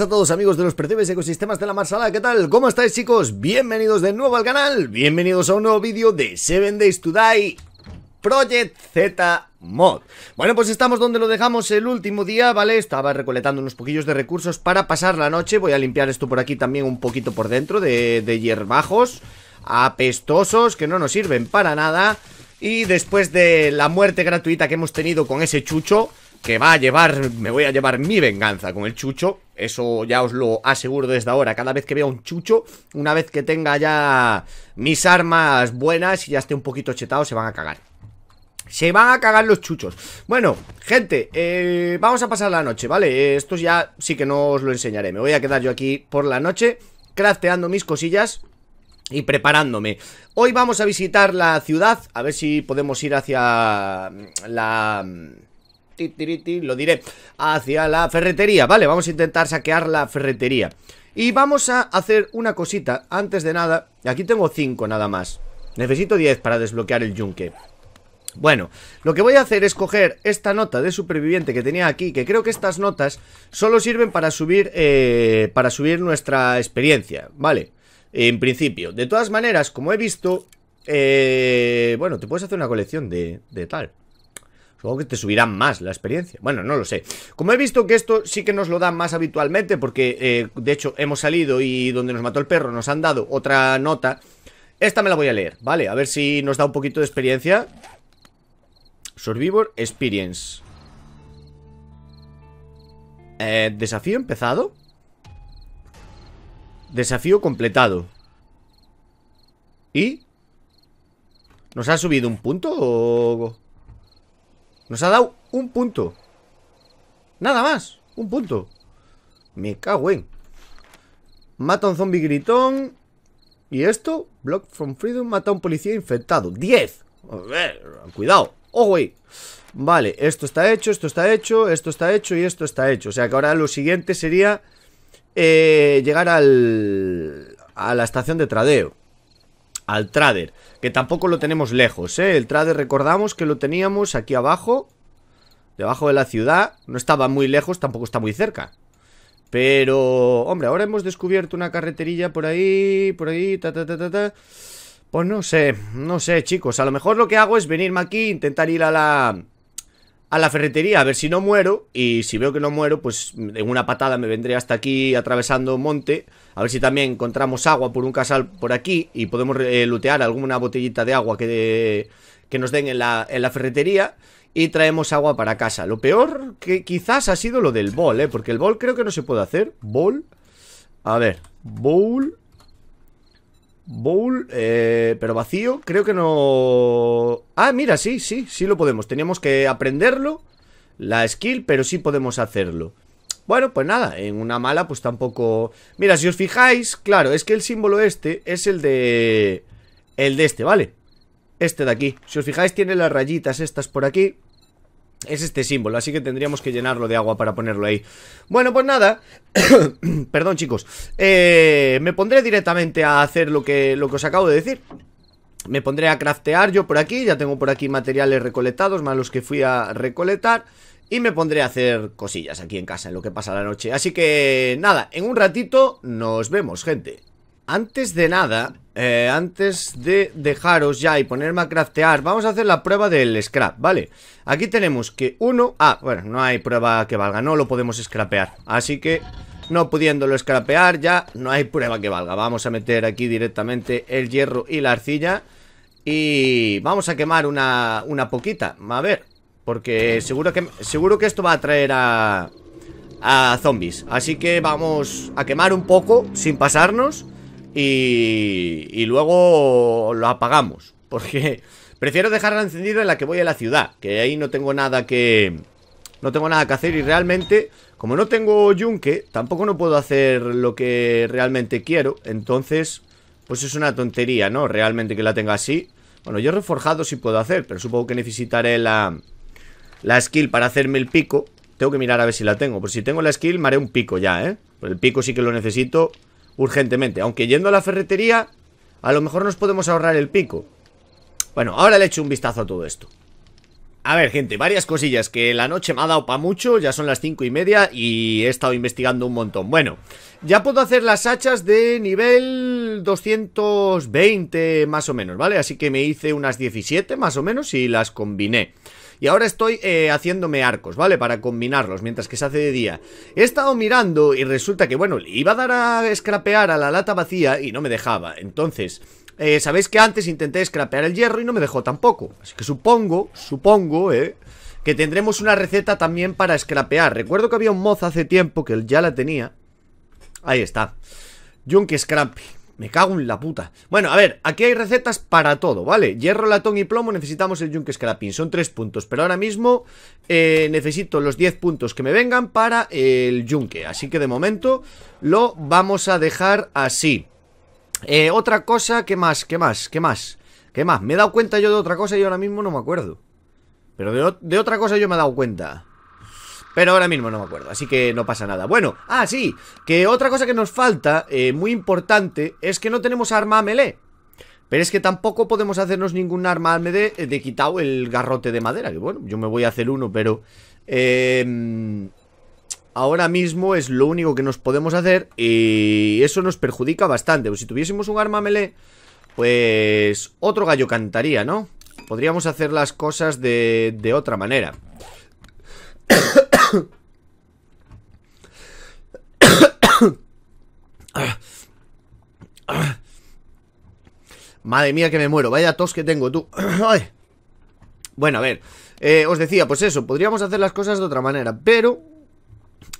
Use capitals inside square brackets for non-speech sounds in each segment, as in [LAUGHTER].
a todos amigos de los Percibes ecosistemas de la marsala, ¿qué tal? ¿Cómo estáis chicos? Bienvenidos de nuevo al canal, bienvenidos a un nuevo vídeo de 7 Days to Die Project Z mod. Bueno, pues estamos donde lo dejamos el último día, ¿vale? Estaba recolectando unos poquillos de recursos para pasar la noche. Voy a limpiar esto por aquí también un poquito por dentro de, de hierbajos apestosos que no nos sirven para nada. Y después de la muerte gratuita que hemos tenido con ese chucho, que va a llevar, me voy a llevar mi venganza con el chucho. Eso ya os lo aseguro desde ahora. Cada vez que vea un chucho, una vez que tenga ya mis armas buenas y ya esté un poquito chetado, se van a cagar. Se van a cagar los chuchos Bueno, gente, eh, vamos a pasar la noche, ¿vale? Eh, esto ya sí que no os lo enseñaré Me voy a quedar yo aquí por la noche Crafteando mis cosillas y preparándome. Hoy vamos a visitar la ciudad, a ver si podemos ir hacia la lo diré, hacia la ferretería, ¿vale? Vamos a intentar saquear la ferretería. Y vamos a hacer una cosita, antes de nada, aquí tengo 5 nada más. Necesito 10 para desbloquear el yunque. Bueno, lo que voy a hacer es coger esta nota de superviviente que tenía aquí, que creo que estas notas solo sirven para subir, eh, para subir nuestra experiencia, ¿vale? En principio. De todas maneras, como he visto, eh, bueno, te puedes hacer una colección de, de tal. Supongo que te subirán más la experiencia. Bueno, no lo sé. Como he visto que esto sí que nos lo da más habitualmente, porque eh, de hecho hemos salido y donde nos mató el perro nos han dado otra nota. Esta me la voy a leer, ¿vale? A ver si nos da un poquito de experiencia. Survivor Experience. Eh, desafío empezado. Desafío completado. ¿Y? ¿Nos ha subido un punto o...? Nos ha dado un punto. Nada más. Un punto. Me cago en. Mata a un zombie gritón. ¿Y esto? Block from Freedom mata a un policía infectado. ¡Diez! cuidado. oh Vale, esto está hecho, esto está hecho, esto está hecho y esto está hecho. O sea que ahora lo siguiente sería eh, llegar al, a la estación de tradeo al trader, que tampoco lo tenemos lejos, ¿eh? El trader recordamos que lo teníamos aquí abajo, debajo de la ciudad, no estaba muy lejos, tampoco está muy cerca. Pero, hombre, ahora hemos descubierto una carreterilla por ahí, por ahí, ta, ta, ta, ta, ta. Pues no sé, no sé, chicos. A lo mejor lo que hago es venirme aquí, intentar ir a la a la ferretería a ver si no muero y si veo que no muero, pues en una patada me vendré hasta aquí atravesando monte, a ver si también encontramos agua por un casal por aquí y podemos eh, lutear alguna botellita de agua que, que nos den en la, en la ferretería y traemos agua para casa. Lo peor que quizás ha sido lo del bol, ¿eh? Porque el bol creo que no se puede hacer. Bol. A ver. Bowl. Bowl, eh, pero vacío, creo que no... Ah, mira, sí, sí, sí lo podemos. Teníamos que aprenderlo, la skill, pero sí podemos hacerlo. Bueno, pues nada, en una mala pues tampoco... Mira, si os fijáis, claro, es que el símbolo este es el de... El de este, ¿vale? Este de aquí. Si os fijáis tiene las rayitas estas por aquí es este símbolo, así que tendríamos que llenarlo de agua para ponerlo ahí. Bueno, pues nada. [COUGHS] Perdón, chicos. Eh, me pondré directamente a hacer lo que, lo que os acabo de decir. Me pondré a craftear yo por aquí. Ya tengo por aquí materiales recolectados, más los que fui a recolectar. Y me pondré a hacer cosillas aquí en casa, en lo que pasa la noche. Así que nada, en un ratito nos vemos, gente. Antes de nada, eh, antes de dejaros ya y ponerme a craftear, vamos a hacer la prueba del scrap, ¿vale? Aquí tenemos que uno... Ah, bueno, no hay prueba que valga, no lo podemos scrapear. Así que, no pudiéndolo scrapear, ya no hay prueba que valga. Vamos a meter aquí directamente el hierro y la arcilla. Y vamos a quemar una, una poquita, a ver. Porque seguro que, seguro que esto va a traer a, a zombies. Así que vamos a quemar un poco sin pasarnos y, luego lo apagamos. Porque [LAUGHS] prefiero dejarla encendida en la que voy a la ciudad, que ahí no tengo nada que... No tengo nada que hacer y realmente, como no tengo yunque, tampoco no puedo hacer lo que realmente quiero. Entonces, pues es una tontería, ¿no? Realmente que la tenga así. Bueno, yo reforjado sí puedo hacer, pero supongo que necesitaré la, la skill para hacerme el pico. Tengo que mirar a ver si la tengo. Por si tengo la skill, me haré un pico ya, ¿eh? el pico sí que lo necesito urgentemente. Aunque yendo a la ferretería, a lo mejor nos podemos ahorrar el pico. Bueno, ahora le echo un vistazo a todo esto. A ver, gente, varias cosillas que la noche me ha dado para mucho, ya son las cinco y media y he estado investigando un montón. Bueno, ya puedo hacer las hachas de nivel 220 más o menos, ¿vale? Así que me hice unas 17 más o menos y las combiné. Y ahora estoy eh, haciéndome arcos, ¿vale? Para combinarlos mientras que se hace de día. He estado mirando y resulta que, bueno, iba a dar a escrapear a la lata vacía y no me dejaba. Entonces... Eh, Sabéis que antes intenté escrapear el hierro y no me dejó tampoco Así que supongo, supongo, eh Que tendremos una receta también para escrapear Recuerdo que había un mozo hace tiempo que ya la tenía Ahí está Junkie Scrappy me cago en la puta. Bueno, a ver, aquí hay recetas para todo, ¿vale? Hierro, latón y plomo necesitamos el yunque escarapín Son tres puntos, pero ahora mismo eh, necesito los 10 puntos que me vengan para el yunque. Así que de momento lo vamos a dejar así. Eh, otra cosa, ¿qué más? ¿Qué más? ¿Qué más? ¿Qué más? Me he dado cuenta yo de otra cosa y ahora mismo no me acuerdo. Pero de otra cosa yo me he dado cuenta. Pero ahora mismo no me acuerdo, así que no pasa nada. Bueno, ah, sí, que otra cosa que nos falta, eh, muy importante, es que no tenemos arma melee. Pero es que tampoco podemos hacernos ningún arma melee de, quitado el garrote de madera. Que bueno, yo me voy a hacer uno, pero... Em, ahora mismo es lo único que nos podemos hacer y eso nos perjudica bastante. Pues si tuviésemos un arma melee, pues otro gallo cantaría, ¿no? Podríamos hacer las cosas de, de otra manera. [COUGHS] Madre mía que me muero, vaya tos que tengo tú [COUGHS] Bueno, a ver eh, Os decía, pues eso, podríamos hacer las cosas de otra manera Pero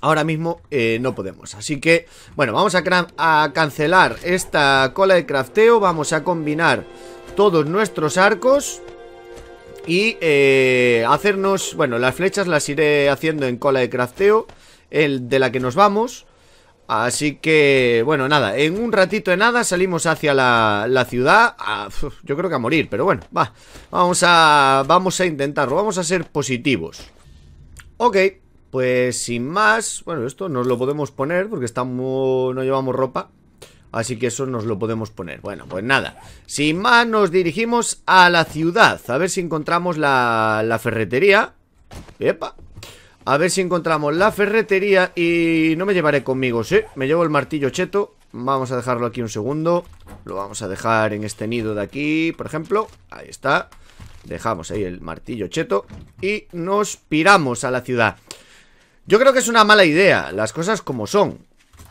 ahora mismo eh, no podemos Así que, bueno, vamos a, a cancelar esta cola de crafteo Vamos a combinar todos nuestros arcos y eh, hacernos... Bueno, las flechas las iré haciendo en cola de crafteo. El de la que nos vamos. Así que, bueno, nada, en un ratito de nada salimos hacia la, ciudad, yo creo que a morir, pero bueno, va, vamos a, vamos a intentarlo, vamos a ser positivos. Ok, pues sin más, bueno, esto nos lo podemos poner porque estamos, no llevamos ropa, Así que eso nos lo podemos poner. Bueno, pues nada. Sin más, nos dirigimos a la ciudad. A ver si encontramos la, ferretería. Epa. A ver si encontramos la ferretería y no me llevaré conmigo, ¿sí? Me llevo el martillo cheto. Vamos a dejarlo aquí un segundo. Lo vamos a dejar en este nido de aquí, por ejemplo. Ahí está. Dejamos ahí el martillo cheto y nos piramos a la ciudad. Yo creo que es una mala idea, las cosas como son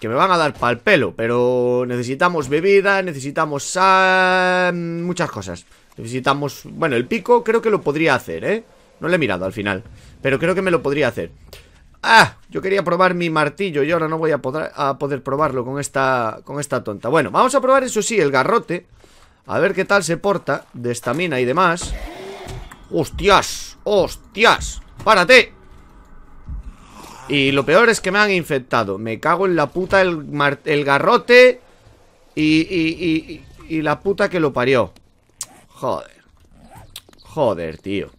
que me van a dar pa'l pelo, pero necesitamos bebida, necesitamos sal, muchas cosas. Necesitamos, bueno, el pico creo que lo podría hacer, ¿eh? No lo he mirado al final, pero creo que me lo podría hacer. ¡Ah! Yo quería probar mi martillo y ahora no voy a poder, a poder probarlo con esta, con esta tonta. Bueno, vamos a probar eso sí, el garrote. A ver qué tal se porta de estamina y demás. ¡Hostias! ¡Hostias! ¡Párate! Y lo peor es que me han infectado. Me cago en la puta el, garrote y, y, la puta que lo parió. Joder. Joder, tío.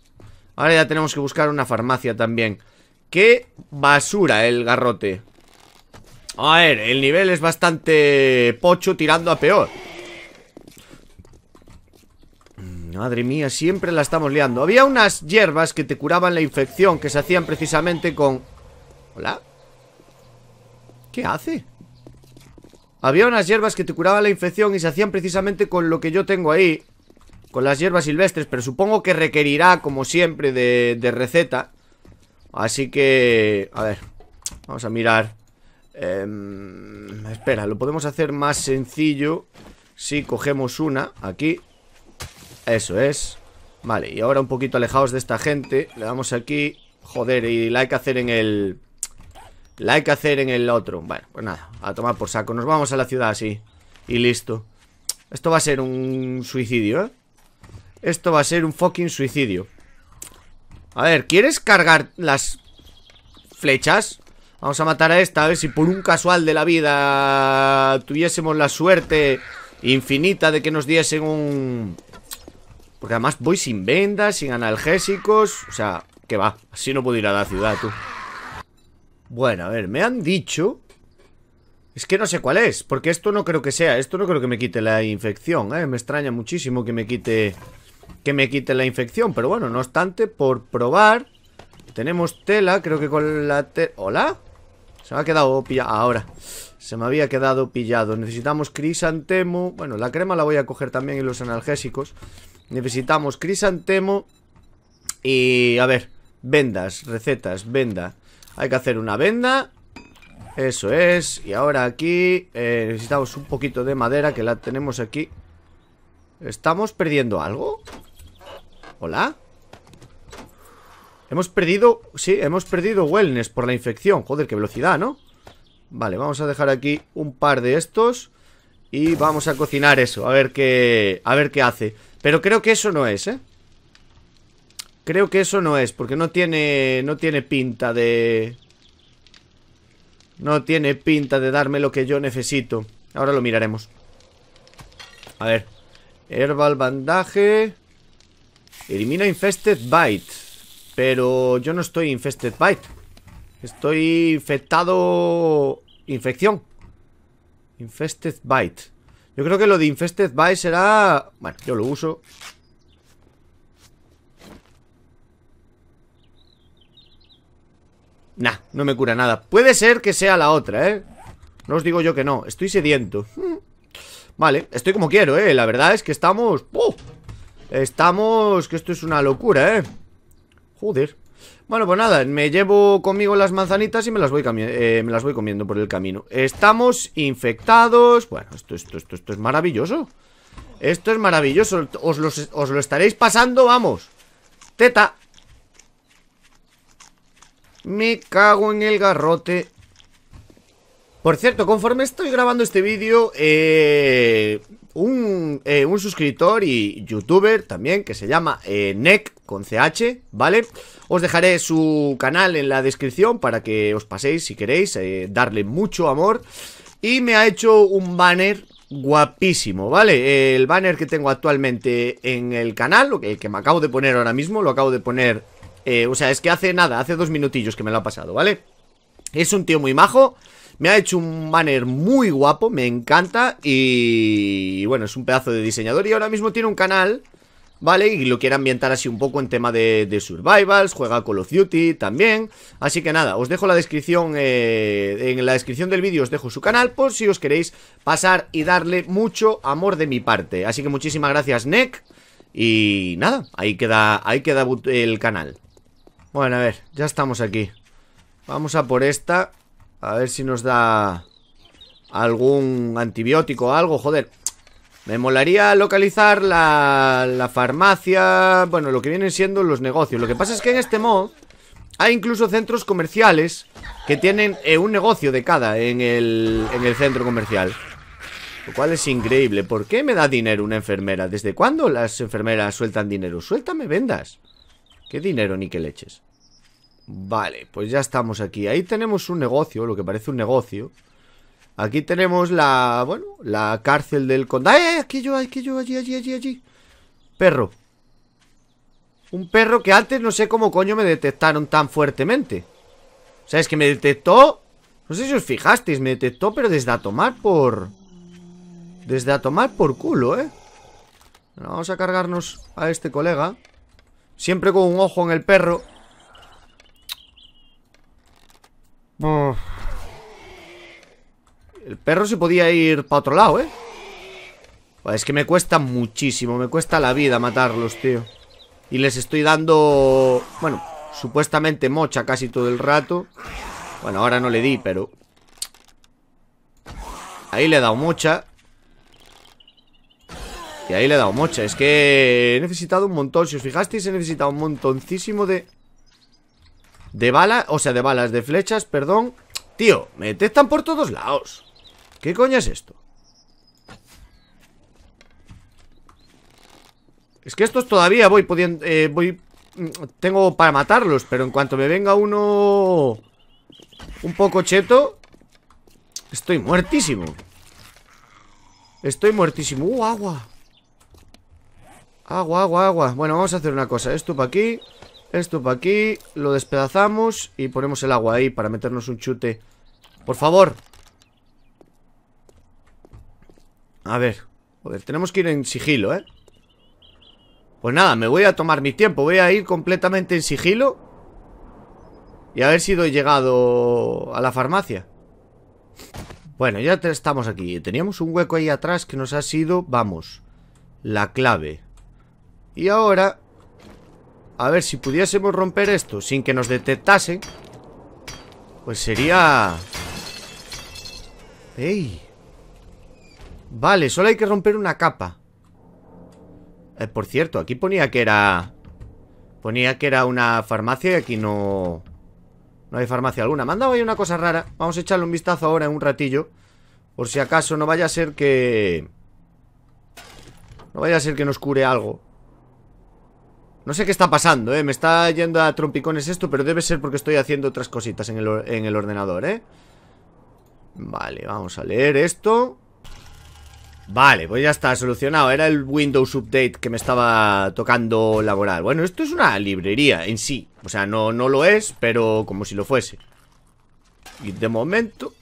Ahora ya tenemos que buscar una farmacia también. ¡Qué basura el garrote! A ver, el nivel es bastante pocho tirando a peor. Madre mía, siempre la estamos liando. Había unas hierbas que te curaban la infección que se hacían precisamente con ¿Hola? ¿Qué hace? Había unas hierbas que te curaban la infección y se hacían precisamente con lo que yo tengo ahí. Con las hierbas silvestres, pero supongo que requerirá, como siempre, de, receta. Así que... A ver, vamos a mirar. Em, espera, lo podemos hacer más sencillo si cogemos una aquí. Eso es. Vale, y ahora un poquito alejados de esta gente. Le damos aquí... Joder, y la hay que hacer en el... La hay que hacer en el otro. Bueno, pues nada, a tomar por saco. Nos vamos a la ciudad así. Y listo. Esto va a ser un suicidio, ¿eh? Esto va a ser un fucking suicidio. A ver, ¿quieres cargar las flechas? Vamos a matar a esta, a ver si por un casual de la vida tuviésemos la suerte infinita de que nos diesen un... Porque además voy sin vendas, sin analgésicos, o sea, que va, así no puedo ir a la ciudad, tú. Bueno, a ver, me han dicho... Es que no sé cuál es, porque esto no creo que sea, esto no creo que me quite la infección, ¿eh? Me extraña muchísimo que me quite que me quite la infección, pero bueno, no obstante, por probar, tenemos tela, creo que con la tela... ¿Hola? Se me ha quedado pillado, ahora, se me había quedado pillado. Necesitamos crisantemo, bueno, la crema la voy a coger también y los analgésicos. Necesitamos crisantemo y, a ver, vendas, recetas, venda. Hay que hacer una venda Eso es Y ahora aquí eh, necesitamos un poquito de madera Que la tenemos aquí ¿Estamos perdiendo algo? ¿Hola? Hemos perdido... Sí, hemos perdido wellness por la infección Joder, qué velocidad, ¿no? Vale, vamos a dejar aquí un par de estos Y vamos a cocinar eso A ver qué... A ver qué hace Pero creo que eso no es, ¿eh? Creo que eso no es, porque no tiene, no tiene pinta de... No tiene pinta de darme lo que yo necesito. Ahora lo miraremos. A ver. Herbal bandaje. Elimina Infested Bite. Pero yo no estoy Infested Bite. Estoy infectado... Infección. Infested Bite. Yo creo que lo de Infested Bite será... Bueno, yo lo uso. Nah, no me cura nada Puede ser que sea la otra, ¿eh? No os digo yo que no, estoy sediento hmm. Vale, estoy como quiero, ¿eh? La verdad es que estamos... ¡uh! Estamos... que esto es una locura, ¿eh? Joder Bueno, pues nada, me llevo conmigo las manzanitas y me las voy, eh, me las voy comiendo por el camino Estamos infectados Bueno, esto, esto, esto, esto es maravilloso Esto es maravilloso os, os lo estaréis pasando, vamos Teta me cago en el garrote Por cierto, conforme estoy grabando este vídeo eh, eh, un, suscriptor y youtuber también Que se llama eh, Neck con CH, ¿vale? Os dejaré su canal en la descripción para que os paséis si queréis Darle mucho amor Y me ha hecho un banner guapísimo, ¿vale? El banner que tengo actualmente en el canal, el que me acabo de poner ahora mismo, lo acabo de poner eh, o sea, es que hace nada, hace dos minutillos que me lo ha pasado, ¿vale? Es un tío muy majo, me ha hecho un banner muy guapo, me encanta y, bueno, es un pedazo de diseñador y ahora mismo tiene un canal, ¿vale? Y lo quiere ambientar así un poco en tema de, de survivals, juega Call of Duty también, así que nada, os dejo la descripción, eh, en la descripción del vídeo os dejo su canal por si os queréis pasar y darle mucho amor de mi parte, así que muchísimas gracias Nek y nada, ahí queda, ahí queda el canal. Bueno, a ver, ya estamos aquí Vamos a por esta A ver si nos da Algún antibiótico o algo, joder Me molaría localizar la, farmacia Bueno, lo que vienen siendo los negocios Lo que pasa es que en este mod Hay incluso centros comerciales Que tienen eh, un negocio de cada en el, en el centro comercial lo cual es increíble. ¿Por qué me da dinero una enfermera? ¿Desde cuándo las enfermeras sueltan dinero? Suéltame vendas. ¿Qué dinero ni qué leches? Vale, pues ya estamos aquí. Ahí tenemos un negocio, lo que parece un negocio. Aquí tenemos la, bueno, la cárcel del condado. ¡Eh, aquí yo, aquí yo, allí, allí, allí, allí! Perro. Un perro que antes no sé cómo coño me detectaron tan fuertemente. O sea, es que me detectó... No sé si os fijasteis, me detectó, pero desde a tomar por... Desde a tomar por culo, ¿eh? vamos a cargarnos a este colega. Siempre con un ojo en el perro. El perro se podía ir para otro lado, ¿eh? Pues es que me cuesta muchísimo, me cuesta la vida matarlos, tío. Y les estoy dando, bueno, supuestamente mocha casi todo el rato. Bueno, ahora no le di, pero... Ahí le he dado mocha. Y ahí le he dado mocha. Es que he necesitado un montón. Si os fijasteis, he necesitado un montoncísimo de... De balas, o sea, de balas, de flechas, perdón Tío, me detectan por todos lados ¿Qué coño es esto? Es que estos todavía voy pudiendo... Eh, voy... Mm, tengo para matarlos, pero en cuanto me venga uno... Un poco cheto Estoy muertísimo Estoy muertísimo ¡Uh, agua! Agua, agua, agua Bueno, vamos a hacer una cosa Esto para aquí esto para aquí, lo despedazamos y ponemos el agua ahí para meternos un chute. Por favor. A ver. Joder, tenemos que ir en sigilo, ¿eh? Pues nada, me voy a tomar mi tiempo. Voy a ir completamente en sigilo. Y a ver si doy llegado a la farmacia. Bueno, ya estamos aquí. Teníamos un hueco ahí atrás que nos ha sido, vamos, la clave. Y ahora a ver, si pudiésemos romper esto sin que nos detectase, pues sería... ¡Ey! Vale, solo hay que romper una capa. Eh, por cierto, aquí ponía que era... Ponía que era una farmacia y aquí no... No hay farmacia alguna. Me han dado ahí una cosa rara. Vamos a echarle un vistazo ahora en un ratillo. Por si acaso no vaya a ser que... No vaya a ser que nos cure algo. No sé qué está pasando, ¿eh? Me está yendo a trompicones esto, pero debe ser porque estoy haciendo otras cositas en el, ordenador, ¿eh? Vale, vamos a leer esto. Vale, pues ya está, solucionado. Era el Windows Update que me estaba tocando laboral. Bueno, esto es una librería en sí. O sea, no, no lo es, pero como si lo fuese. Y de momento...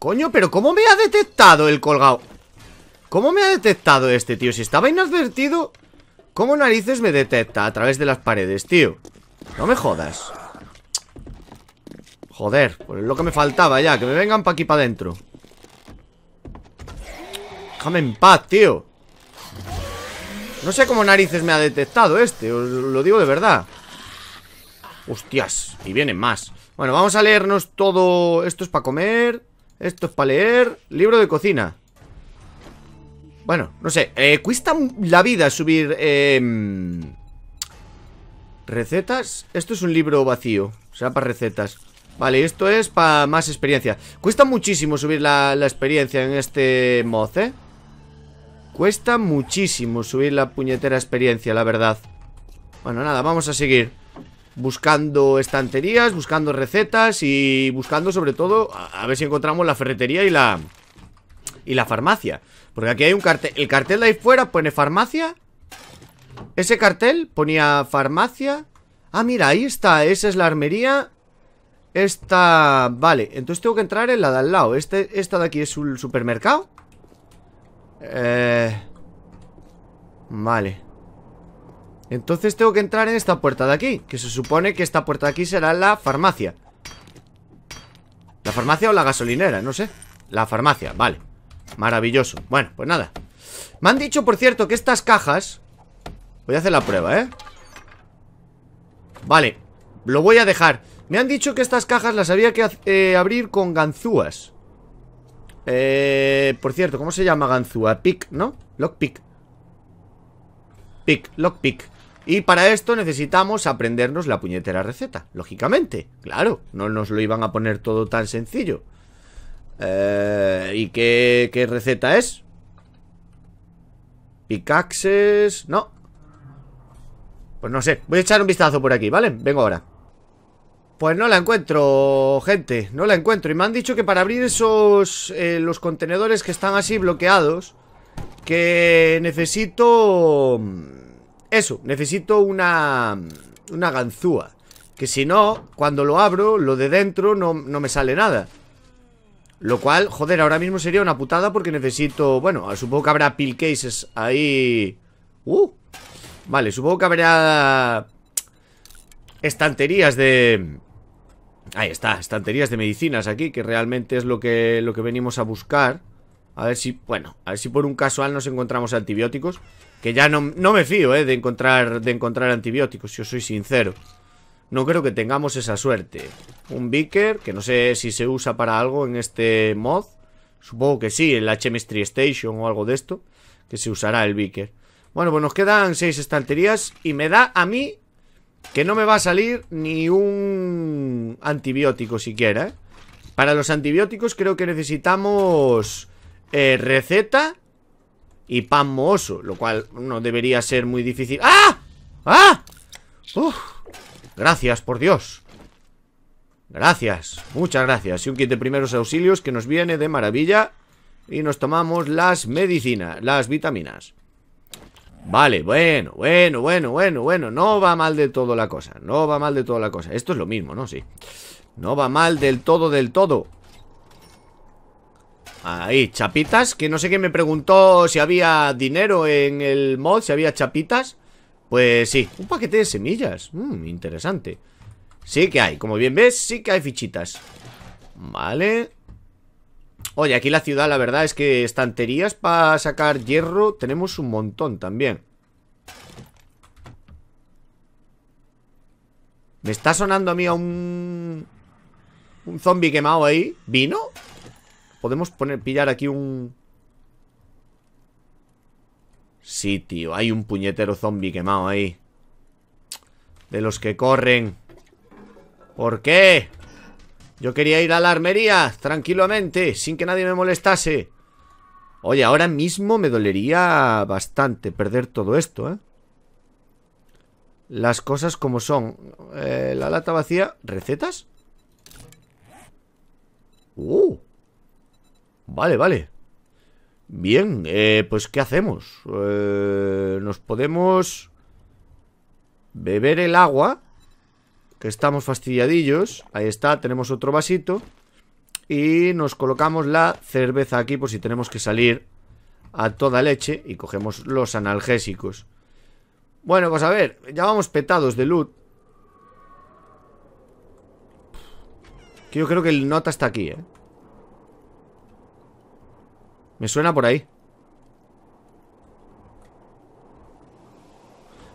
Coño, pero ¿cómo me ha detectado el colgado? ¿Cómo me ha detectado este, tío? Si estaba inadvertido... ¿Cómo narices me detecta a través de las paredes, tío? No me jodas Joder, pues lo que me faltaba ya Que me vengan pa' aquí pa' adentro Déjame en paz, tío No sé cómo narices me ha detectado este Os lo digo de verdad Hostias, y vienen más Bueno, vamos a leernos todo Esto es para comer Esto es para leer Libro de cocina bueno, no sé. Eh, cuesta la vida subir... Em, ¿Recetas? Esto es un libro vacío. O sea, para recetas. Vale, esto es para más experiencia. Cuesta muchísimo subir la, experiencia en este mod, ¿eh? Cuesta muchísimo subir la puñetera experiencia, la verdad. Bueno, nada, vamos a seguir. Buscando estanterías, buscando recetas y buscando sobre todo a, a ver si encontramos la ferretería y la... Y la farmacia. Porque aquí hay un cartel El cartel de ahí fuera pone farmacia Ese cartel ponía farmacia Ah, mira, ahí está Esa es la armería Esta... Vale, entonces tengo que entrar en la de al lado este, Esta de aquí es un supermercado Eh... Vale Entonces tengo que entrar en esta puerta de aquí Que se supone que esta puerta de aquí será la farmacia La farmacia o la gasolinera, no sé La farmacia, vale Maravilloso Bueno, pues nada Me han dicho, por cierto, que estas cajas Voy a hacer la prueba, ¿eh? Vale Lo voy a dejar Me han dicho que estas cajas las había que eh, abrir con ganzúas eh, Por cierto, ¿cómo se llama ganzúa? Pick, ¿no? Lockpick Pick, lockpick y para esto necesitamos aprendernos la puñetera receta, lógicamente, claro, no nos lo iban a poner todo tan sencillo. Eh, ¿Y qué, receta es? Picaxes... No Pues no sé Voy a echar un vistazo por aquí, ¿vale? Vengo ahora Pues no la encuentro, gente No la encuentro Y me han dicho que para abrir esos... Eh, los contenedores que están así bloqueados Que necesito... Mm, eso, necesito una... Una ganzúa Que si no, cuando lo abro Lo de dentro no, no me sale nada lo cual, joder, ahora mismo sería una putada porque necesito... Bueno, supongo que habrá pill cases ahí... ¡Uh! Vale, supongo que habrá... Estanterías de... Ahí está, estanterías de medicinas aquí Que realmente es lo que, lo que venimos a buscar A ver si, bueno A ver si por un casual nos encontramos antibióticos Que ya no, me fío, eh, de encontrar, de encontrar antibióticos Si os soy sincero no creo que tengamos esa suerte. Un beaker, que no sé si se usa para algo en este mod. Supongo que sí, en la Chemistry Station o algo de esto. Que se usará el beaker. Bueno, pues nos quedan seis estanterías y me da a mí que no me va a salir ni un antibiótico siquiera, ¿eh? Para los antibióticos creo que necesitamos eh, receta y pan mohoso, lo cual no debería ser muy difícil. ¡Ah! ¡Ah! ¡Uf! Gracias, por Dios. Gracias, muchas gracias. Y un kit de primeros auxilios que nos viene de maravilla. Y nos tomamos las medicinas, las vitaminas. Vale, bueno, bueno, bueno, bueno, bueno. No va mal de todo la cosa. No va mal de todo la cosa. Esto es lo mismo, ¿no? Sí. No va mal del todo, del todo. Ahí, chapitas. Que no sé qué me preguntó si había dinero en el mod, si había chapitas. Pues sí, un paquete de semillas Mmm, Interesante Sí que hay, como bien ves, sí que hay fichitas Vale Oye, aquí la ciudad la verdad es que estanterías para sacar hierro tenemos un montón también Me está sonando a mí a un... Un zombie quemado ahí ¿Vino? Podemos poner, pillar aquí un... Sí, tío, hay un puñetero zombie quemado ahí De los que corren ¿Por qué? Yo quería ir a la armería Tranquilamente, sin que nadie me molestase Oye, ahora mismo me dolería bastante perder todo esto, ¿eh? Las cosas como son eh, La lata vacía ¿Recetas? ¡Uh! Vale, vale Bien, eh, pues ¿qué hacemos? Eh, nos podemos beber el agua, que estamos fastidiadillos. Ahí está, tenemos otro vasito. Y nos colocamos la cerveza aquí por si tenemos que salir a toda leche y cogemos los analgésicos. Bueno, pues a ver, ya vamos petados de loot. Que yo creo que el nota está aquí, ¿eh? Me suena por ahí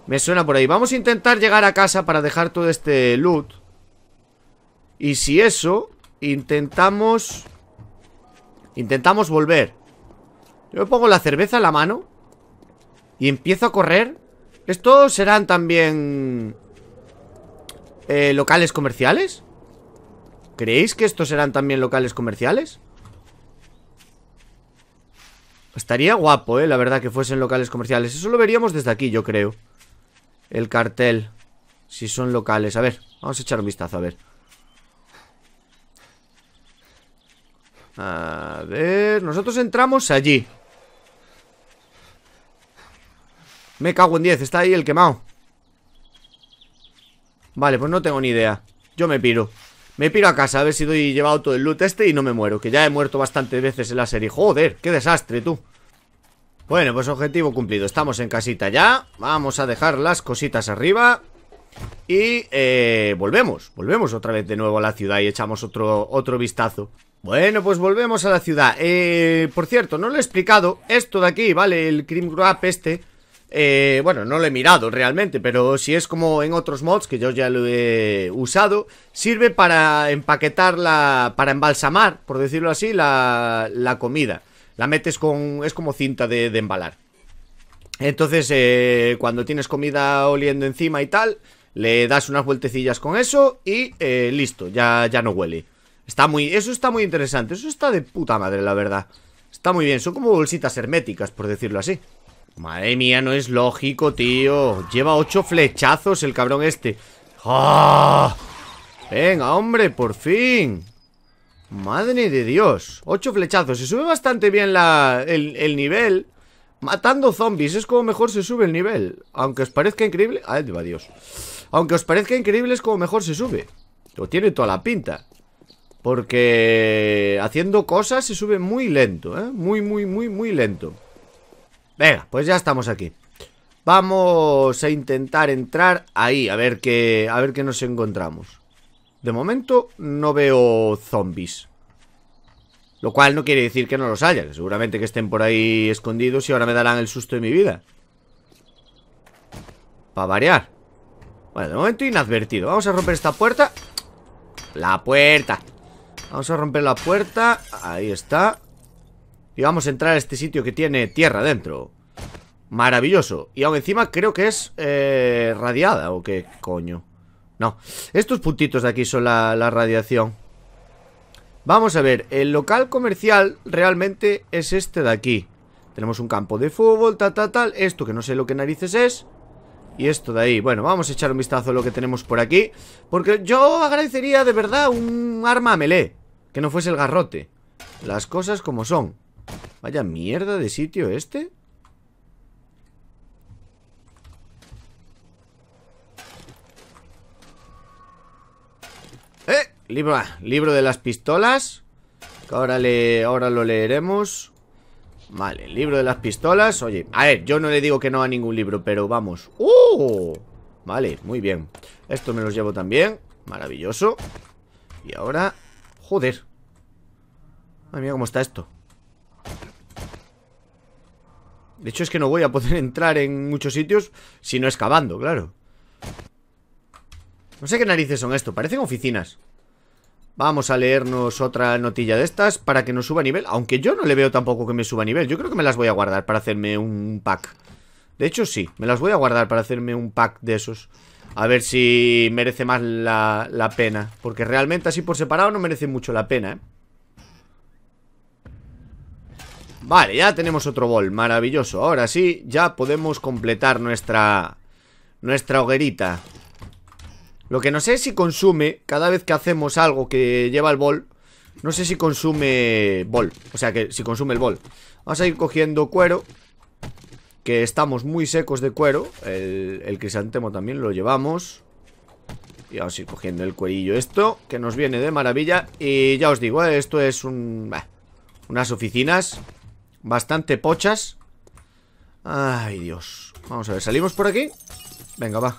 Me suena por ahí Vamos a intentar llegar a casa para dejar todo este loot Y si eso Intentamos Intentamos volver Yo me pongo la cerveza en la mano Y empiezo a correr ¿Estos serán también eh, locales comerciales? ¿Creéis que estos serán también locales comerciales? Estaría guapo, eh, la verdad, que fuesen locales comerciales Eso lo veríamos desde aquí, yo creo El cartel Si son locales, a ver, vamos a echar un vistazo A ver A ver, nosotros entramos allí Me cago en 10, está ahí el quemado Vale, pues no tengo ni idea Yo me piro me piro a casa a ver si doy llevado todo el loot este y no me muero Que ya he muerto bastantes veces en la serie Joder, qué desastre tú Bueno, pues objetivo cumplido Estamos en casita ya Vamos a dejar las cositas arriba Y eh, volvemos Volvemos otra vez de nuevo a la ciudad Y echamos otro, otro vistazo bueno, pues volvemos a la ciudad eh, Por cierto, no lo he explicado Esto de aquí, ¿vale? El Cream Grab este eh, bueno, no lo he mirado realmente, pero si es como en otros mods que yo ya lo he usado, sirve para empaquetar la. para embalsamar, por decirlo así, la, comida. La metes con. es como cinta de, embalar. Entonces, eh, cuando tienes comida oliendo encima y tal, le das unas vueltecillas con eso y eh, listo, ya, ya no huele. Está muy. eso está muy interesante, eso está de puta madre, la verdad. Está muy bien, son como bolsitas herméticas, por decirlo así. Madre mía, no es lógico, tío Lleva ocho flechazos el cabrón este ¡Ah! Venga, hombre, por fin Madre de Dios Ocho flechazos, se sube bastante bien el, nivel Matando zombies es como mejor se sube el nivel Aunque os parezca increíble ay, Dios Aunque os parezca increíble es como mejor se sube Lo tiene toda la pinta Porque haciendo cosas se sube muy lento, ¿eh? Muy, muy, muy, muy lento Venga, pues ya estamos aquí. Vamos a intentar entrar ahí, a ver qué, a ver qué nos encontramos. De momento no veo zombies. Lo cual no quiere decir que no los haya, seguramente que estén por ahí escondidos y ahora me darán el susto de mi vida. Para variar. Bueno, de momento inadvertido. Vamos a romper esta puerta. La puerta. Vamos a romper la puerta. Ahí está. Y vamos a entrar a este sitio que tiene tierra dentro Maravilloso Y aún encima creo que es eh, radiada O qué coño No, estos puntitos de aquí son la, la radiación Vamos a ver, el local comercial realmente es este de aquí Tenemos un campo de fútbol, tal, tal, tal Esto que no sé lo que narices es y esto de ahí, bueno, vamos a echar un vistazo a lo que tenemos por aquí Porque yo agradecería de verdad un arma melee Que no fuese el garrote Las cosas como son Vaya mierda de sitio este. ¡Eh! Libro, ah, libro de las pistolas. ahora, le, ahora lo leeremos. Vale, libro de las pistolas. Oye, a ver, yo no le digo que no a ningún libro, pero vamos. ¡Uh! Vale, muy bien. Esto me los llevo también. Maravilloso. Y ahora... Joder. Madre mía, cómo está esto. De hecho es que no voy a poder entrar en muchos sitios Si no excavando, claro No sé qué narices son esto Parecen oficinas Vamos a leernos otra notilla de estas Para que nos suba nivel Aunque yo no le veo tampoco que me suba nivel Yo creo que me las voy a guardar para hacerme un pack De hecho sí, me las voy a guardar para hacerme un pack de esos a ver si merece más la, la pena Porque realmente así por separado no merece mucho la pena ¿eh? Vale, ya tenemos otro bol, maravilloso Ahora sí, ya podemos completar nuestra... Nuestra hoguerita Lo que no sé es si consume Cada vez que hacemos algo que lleva el bol No sé si consume bol O sea, que si consume el bol Vamos a ir cogiendo cuero Que estamos muy secos de cuero El, crisantemo también lo llevamos y vamos a ir cogiendo el cuerillo esto Que nos viene de maravilla Y ya os digo, eh, esto es un... unas oficinas Bastante pochas Ay, Dios Vamos a ver, ¿salimos por aquí? Venga, va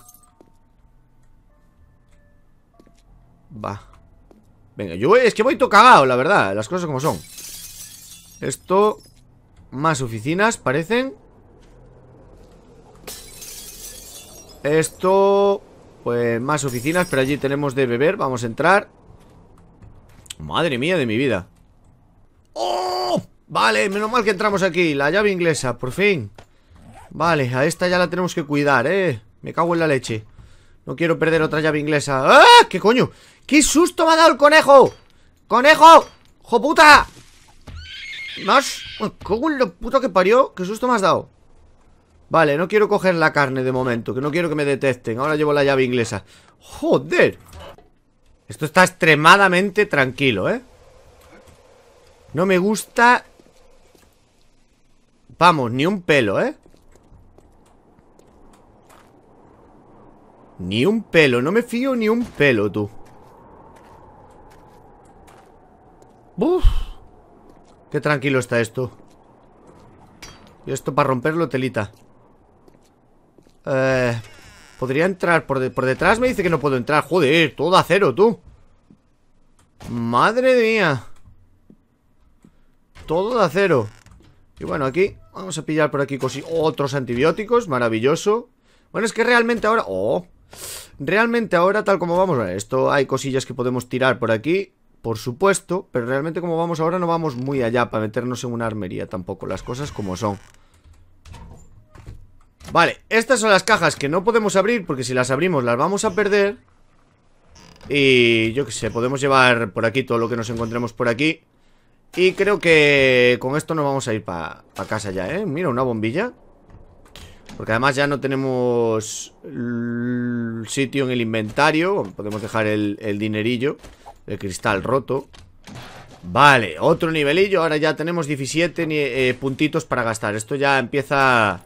Va Venga, yo es que voy tocado, la verdad Las cosas como son Esto Más oficinas, parecen Esto Pues más oficinas Pero allí tenemos de beber Vamos a entrar Madre mía de mi vida Vale, menos mal que entramos aquí La llave inglesa, por fin Vale, a esta ya la tenemos que cuidar, eh Me cago en la leche No quiero perder otra llave inglesa ¡Ah! ¿Qué coño? ¡Qué susto me ha dado el conejo! ¡Conejo! puta! Más... ¿Cómo lo puto que parió? ¿Qué susto me has dado? Vale, no quiero coger la carne de momento Que no quiero que me detecten Ahora llevo la llave inglesa ¡Joder! Esto está extremadamente tranquilo, ¿eh? No me gusta Vamos, ni un pelo, ¿eh? Ni un pelo, no me fío ni un pelo, tú Uf, Qué tranquilo está esto Y esto para romperlo, telita eh, Podría entrar por, detrás Me dice que no puedo entrar, joder, todo a cero, tú Madre mía Todo de acero Y bueno, aquí Vamos a pillar por aquí otros antibióticos, maravilloso. Bueno, es que realmente ahora... ¡Oh! Realmente ahora, tal como vamos... esto hay cosillas que podemos tirar por aquí, por supuesto, pero realmente como vamos ahora no vamos muy allá para meternos en una armería tampoco, las cosas como son. Vale, estas son las cajas que no podemos abrir porque si las abrimos las vamos a perder. Y yo qué sé, podemos llevar por aquí todo lo que nos encontremos por aquí. Y creo que con esto nos vamos a ir para casa ya, ¿eh? Mira, una bombilla. Porque además ya no tenemos sitio en el inventario. Podemos dejar el, dinerillo. El cristal roto. Vale, otro nivelillo. Ahora ya tenemos 17 eh, puntitos para gastar. Esto ya empieza,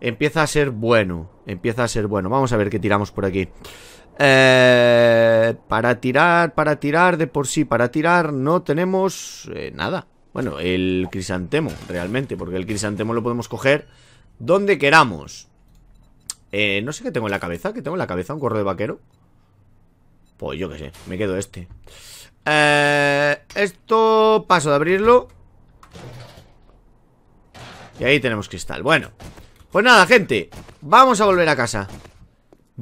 empieza a ser bueno. Empieza a ser bueno. Vamos a ver qué tiramos por aquí. Eh, para tirar, para tirar de por sí, para tirar no tenemos eh, nada. Bueno, el crisantemo realmente, porque el crisantemo lo podemos coger donde queramos. Eh, no sé qué tengo en la cabeza, que tengo en la cabeza un correo de vaquero. Pues yo qué sé, me quedo este. esto paso de abrirlo. Y ahí tenemos cristal. Bueno, pues nada, gente, vamos a volver a casa.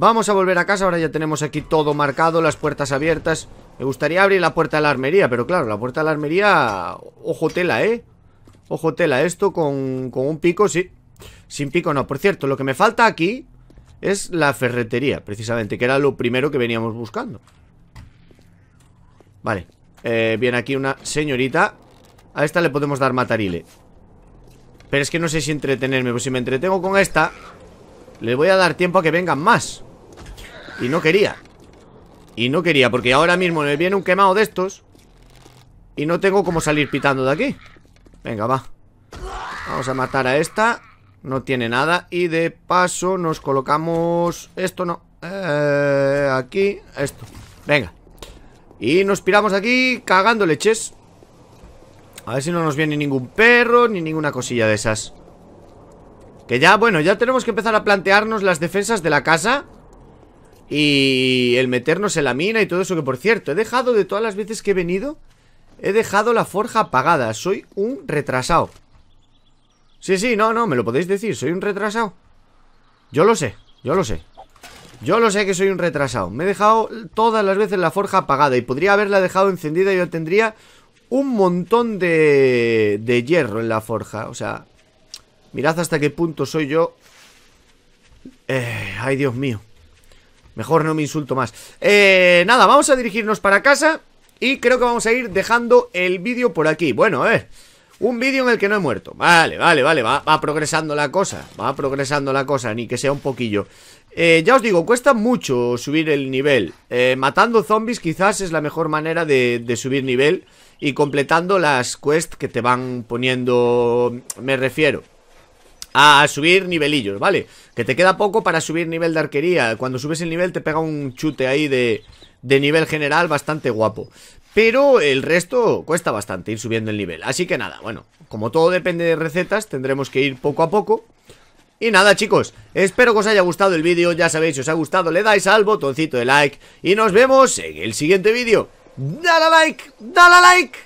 Vamos a volver a casa, ahora ya tenemos aquí todo marcado, las puertas abiertas Me gustaría abrir la puerta de la armería, pero claro, la puerta de la armería... Ojo tela, ¿eh? Ojo tela, esto con, con un pico, sí Sin pico no, por cierto, lo que me falta aquí es la ferretería, precisamente Que era lo primero que veníamos buscando Vale, eh, viene aquí una señorita A esta le podemos dar matarile Pero es que no sé si entretenerme Pues si me entretengo con esta Le voy a dar tiempo a que vengan más y no quería Y no quería, porque ahora mismo me viene un quemado de estos Y no tengo cómo salir pitando de aquí Venga, va Vamos a matar a esta No tiene nada Y de paso nos colocamos Esto no eh, Aquí, esto Venga Y nos piramos aquí cagando leches A ver si no nos viene ningún perro Ni ninguna cosilla de esas Que ya, bueno, ya tenemos que empezar a plantearnos Las defensas de la casa y el meternos en la mina y todo eso Que por cierto, he dejado de todas las veces que he venido He dejado la forja apagada Soy un retrasado Sí, sí, no, no, me lo podéis decir Soy un retrasado Yo lo sé, yo lo sé Yo lo sé que soy un retrasado Me he dejado todas las veces la forja apagada Y podría haberla dejado encendida y yo tendría Un montón de, de hierro en la forja O sea, mirad hasta qué punto soy yo eh, Ay, Dios mío Mejor no me insulto más. Eh, nada, vamos a dirigirnos para casa y creo que vamos a ir dejando el vídeo por aquí. Bueno, a eh, ver. Un vídeo en el que no he muerto. Vale, vale, vale. Va, progresando la cosa. Va progresando la cosa, ni que sea un poquillo. Eh, ya os digo, cuesta mucho subir el nivel. matando zombies quizás es la mejor manera de subir nivel. Y completando las quests que te van poniendo... Me refiero a, subir nivelillos, ¿vale? Que te queda poco para subir nivel de arquería. Cuando subes el nivel te pega un chute ahí de, de nivel general bastante guapo. Pero el resto cuesta bastante ir subiendo el nivel. Así que nada, bueno, como todo depende de recetas, tendremos que ir poco a poco. Y nada chicos, espero que os haya gustado el vídeo, ya sabéis, si os ha gustado le dais al botoncito de like y nos vemos en el siguiente vídeo. ¡Dale like! ¡Dale like!